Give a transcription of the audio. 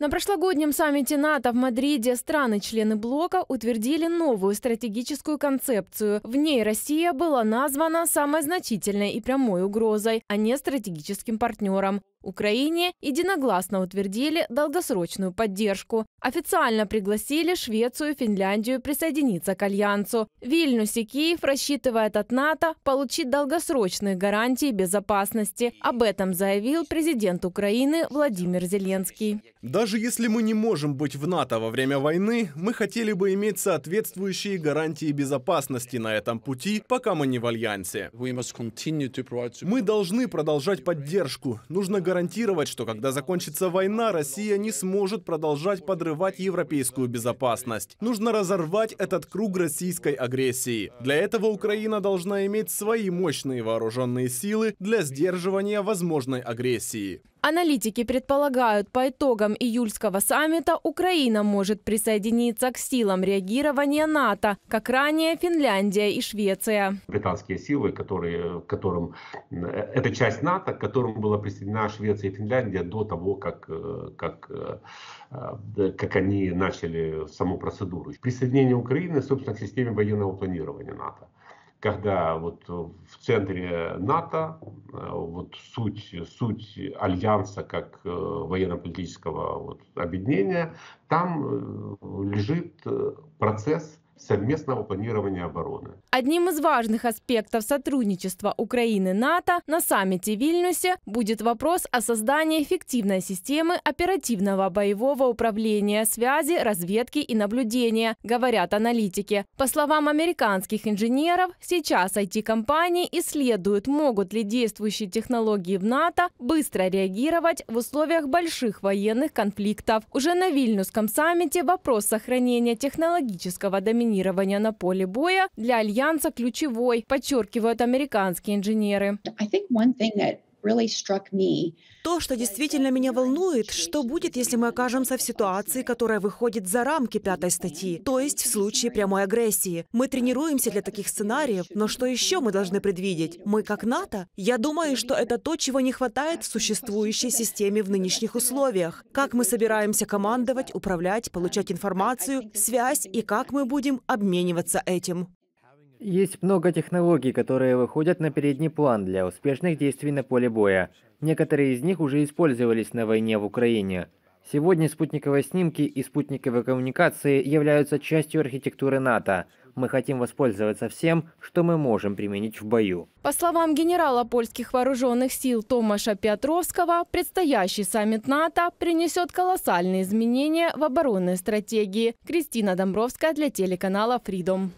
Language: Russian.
На прошлогоднем саммите НАТО в Мадриде страны-члены блока утвердили новую стратегическую концепцию. В ней Россия была названа самой значительной и прямой угрозой, а не стратегическим партнером. Украине единогласно утвердили долгосрочную поддержку. Официально пригласили Швецию и Финляндию присоединиться к Альянсу. Вильнюс и Киев рассчитывают от НАТО получить долгосрочные гарантии безопасности. Об этом заявил президент Украины Владимир Зеленский. Даже если мы не можем быть в НАТО во время войны, мы хотели бы иметь соответствующие гарантии безопасности на этом пути, пока мы не в Альянсе. Мы должны продолжать поддержку. Нужно гарантировать, что когда закончится война, Россия не сможет продолжать подрывать европейскую безопасность. Нужно разорвать этот круг российской агрессии. Для этого Украина должна иметь свои мощные вооруженные силы для сдерживания возможной агрессии. Аналитики предполагают, по итогам июльского саммита Украина может присоединиться к силам реагирования НАТО, как ранее Финляндия и Швеция. Британские силы, которые, которым это часть НАТО, к которым была присоединена Швеция и Финляндия до того, как, как, как они начали саму процедуру. Присоединение Украины, собственно, к системе военного планирования НАТО когда вот э, в центре НАТО э, вот суть, суть альянса как э, военно-политического вот объединения, там лежит процесс совместного планирования обороны. Одним из важных аспектов сотрудничества Украины-НАТО на саммите в Вильнюсе будет вопрос о создании эффективной системы оперативного боевого управления связи, разведки и наблюдения, говорят аналитики. По словам американских инженеров, сейчас IT-компании исследуют, могут ли действующие технологии в НАТО быстро реагировать в условиях больших военных конфликтов. Уже на Вильнюсском саммите вопрос сохранения технологического доминирования доминирования на поле боя для Альянса ключевой, подчеркивают американские инженеры. То, что действительно меня волнует, что будет, если мы окажемся в ситуации, которая выходит за рамки пятой статьи, то есть в случае прямой агрессии. Мы тренируемся для таких сценариев, но что еще мы должны предвидеть? Мы как НАТО? Я думаю, что это то, чего не хватает в существующей системе в нынешних условиях. Как мы собираемся командовать, управлять, получать информацию, связь и как мы будем обмениваться этим. Есть много технологий, которые выходят на передний план для успешных действий на поле боя. Некоторые из них уже использовались на войне в Украине. Сегодня спутниковые снимки и спутниковые коммуникации являются частью архитектуры НАТО. Мы хотим воспользоваться всем, что мы можем применить в бою. По словам генерала польских вооруженных сил Томаша Петровского, предстоящий саммит НАТО принесет колоссальные изменения в оборонной стратегии. Кристина Домбровская для телеканала Freedom.